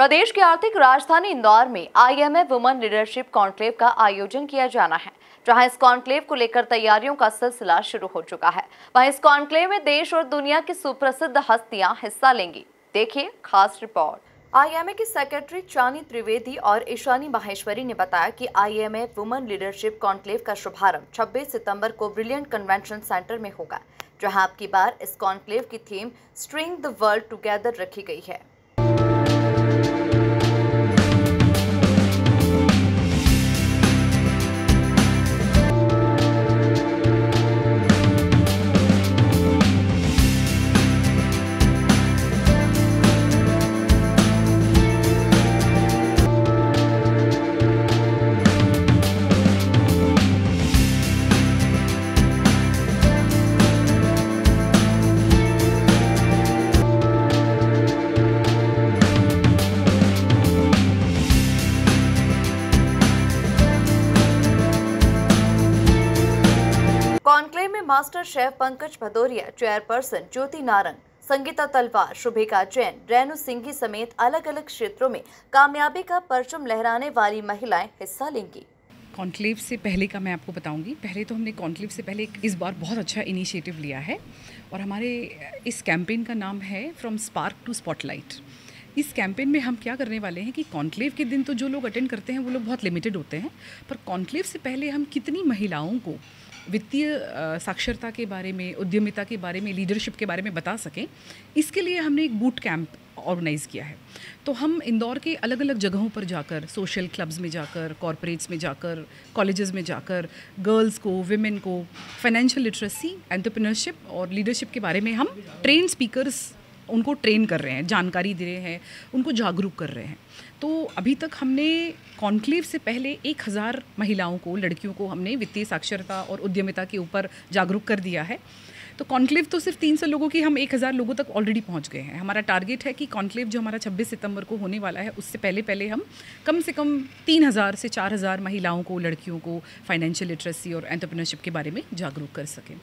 प्रदेश की आर्थिक राजधानी इंदौर में आईएमएफ वुमन लीडरशिप कॉन्क्लेव का आयोजन किया जाना है जहां इस कॉन्क्लेव को लेकर तैयारियों का सिलसिला शुरू हो चुका है वहीं इस कॉन्क्लेव में देश और दुनिया की सुप्रसिद्ध हस्तियां हिस्सा लेंगी देखिए खास रिपोर्ट आईएमए की सेक्रेटरी चानी त्रिवेदी और ईशानी माहेश्वरी ने बताया कि आईएमए वुमेन लीडरशिप कॉन्क्लेव का शुभारंभ 26 सितंबर को ब्रिलियंट कन्वेंशन सेंटर में होगा जहां आपकी बार इस कॉन्क्लेव की theme string the world together रखी गई है master chef Pankaj Bhadauria chairperson Jyoti Narang Sangeeta Talwar Shubhika Jain Renu सिंघी समेत अलग अलग क्षेत्रों में कामयाबी का परचम लहराने वाली महिलाएं हिस्सा लेंगी कॉन्क्लेव से पहले का मैं आपको बताऊंगी पहले तो हमने कॉन्क्लेव से पहले इस बार बहुत अच्छा इनिशिएटिव लिया है और हमारे इस कैंपेन का नाम है फ्रॉम स्पार्क टू स्पॉटलाइट इस कैंपेन में हम क्या करने वाले हैं कि कॉन्क्लेव के दिन तो जो लोग अटेंड करते हैं वो लोग बहुत लिमिटेड होते हैं पर कॉन्क्लेव से पहले हम कितनी महिलाओं को वित्तीय साक्षरता के बारे में उद्यमिता के बारे में लीडरशिप के बारे में बता सकें इसके लिए हमने एक बूट कैंप ऑर्गेनाइज़ किया है तो हम इंदौर के अलग अलग जगहों पर जाकर सोशल क्लब्स में जाकर कॉरपोरेट्स में जाकर कॉलेजेस में जाकर गर्ल्स को वुमेन को फाइनेंशियल लिटरेसी एंटरप्रेन्योरशिप और लीडरशिप के बारे में हम ट्रेन स्पीकर्स उनको ट्रेन कर रहे हैं जानकारी दे रहे हैं उनको जागरूक कर रहे हैं तो अभी तक हमने कॉन्क्लेव से पहले एक हज़ार महिलाओं को लड़कियों को हमने वित्तीय साक्षरता और उद्यमिता के ऊपर जागरूक कर दिया है तो कॉन्क्लेव तो सिर्फ तीन सौ लोगों की हम एक हज़ार लोगों तक ऑलरेडी पहुँच गए हैं हमारा टारगेट है कि कॉन्क्लेव जो हमारा छब्बीस सितंबर को होने वाला है उससे पहले पहले हम कम से कम तीन हज़ार से चार हज़ार महिलाओं को लड़कियों को फाइनेंशियल लिटरेसी और एंटरप्रनरशिप के बारे में जागरूक कर सकें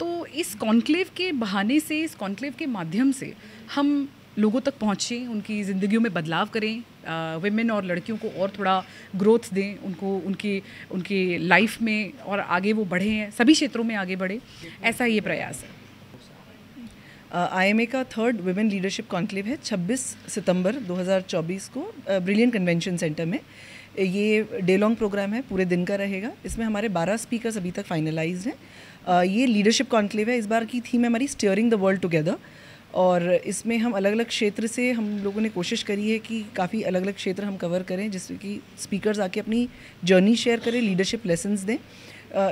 तो इस कॉन्क्लेव के बहाने से इस कॉन्क्लेव के माध्यम से हम लोगों तक पहुँचें उनकी ज़िंदगियों में बदलाव करें वेमेन और लड़कियों को और थोड़ा ग्रोथ दें उनको उनके उनके लाइफ में और आगे वो बढ़े हैं सभी क्षेत्रों में आगे बढ़े ऐसा ये प्रयास है आई ए का थर्ड वुमेन लीडरशिप कॉन्क्लेव है 26 सितंबर 2024 को ब्रिलियंट कन्वेंशन सेंटर में ये डे लॉन्ग प्रोग्राम है पूरे दिन का रहेगा इसमें हमारे 12 स्पीकर्स अभी तक फाइनलाइज्ड हैं ये लीडरशिप कॉन्क्लेव है इस बार की थीम है हमारी स्टियरिंग द वर्ल्ड टुगेदर और इसमें हम अलग अलग क्षेत्र से हम लोगों ने कोशिश करी है कि काफ़ी अलग अलग क्षेत्र हम कवर करें जिससे कि स्पीकर्स आके अपनी जर्नी शेयर करें लीडरशिप लेसन्स दें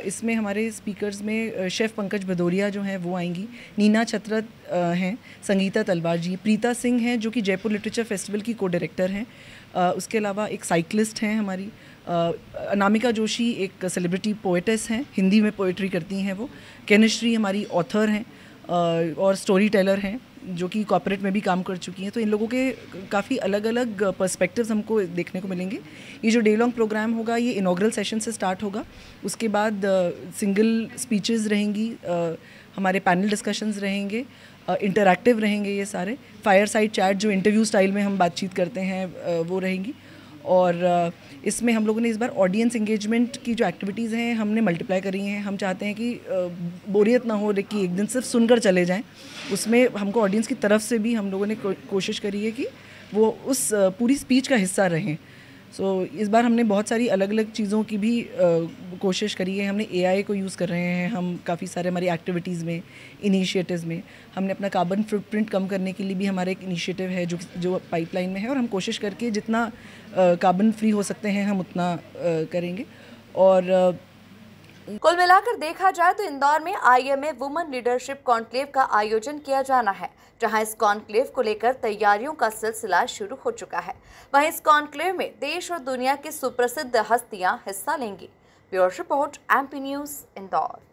इसमें हमारे स्पीकर्स में शेफ़ पंकज भदौरिया जो हैं वो आएंगी नीना छत्रत हैं संगीता तलवार जी प्रीता सिंह हैं जो कि जयपुर लिटरेचर फेस्टिवल की को डायरेक्टर हैं उसके अलावा एक साइकिलिस्ट हैं हमारी अनामिका जोशी एक सेलिब्रिटी पोइटस हैं हिंदी में पोइट्री करती हैं वो केनश्री हमारी ऑथर हैं और स्टोरी टेलर हैं जो कि कॉपोरेट में भी काम कर चुकी हैं तो इन लोगों के काफ़ी अलग अलग पर्सपेक्टिव्स हमको देखने को मिलेंगे ये जो डे लॉन्ग प्रोग्राम होगा ये इनाग्रल सेशन से स्टार्ट होगा उसके बाद सिंगल स्पीचेस रहेंगी हमारे पैनल डिस्कशंस रहेंगे इंटरैक्टिव रहेंगे ये सारे फायर साइड चैट जो इंटरव्यू स्टाइल में हम बातचीत करते हैं वो रहेंगी और इसमें हम लोगों ने इस बार ऑडियंस इंगेजमेंट की जो एक्टिविटीज़ हैं हमने मल्टीप्लाई करी हैं हम चाहते हैं कि बोरियत ना हो कि एक दिन सिर्फ सुनकर चले जाएं उसमें हमको ऑडियंस की तरफ से भी हम लोगों ने कोशिश करी है कि वो उस पूरी स्पीच का हिस्सा रहें सो so, इस बार हमने बहुत सारी अलग अलग चीज़ों की भी आ, कोशिश करी है हमने ए को यूज़ कर रहे हैं हम काफ़ी सारे हमारी एक्टिविटीज़ में इनिशिएटिव्स में हमने अपना कार्बन फुटप्रिंट कम करने के लिए भी हमारा एक इनिशिएटिव है जो जो पाइपलाइन में है और हम कोशिश करके जितना कार्बन फ्री हो सकते हैं हम उतना आ, करेंगे और कुल मिलाकर देखा जाए तो इंदौर में आईएमए वुमेन लीडरशिप कॉन्क्लेव का आयोजन किया जाना है जहां इस कॉन्क्लेव को लेकर तैयारियों का सिलसिला शुरू हो चुका है वहीं इस कॉन्क्लेव में देश और दुनिया की सुप्रसिद्ध हस्तियां हिस्सा लेंगी bureau report MP news Indore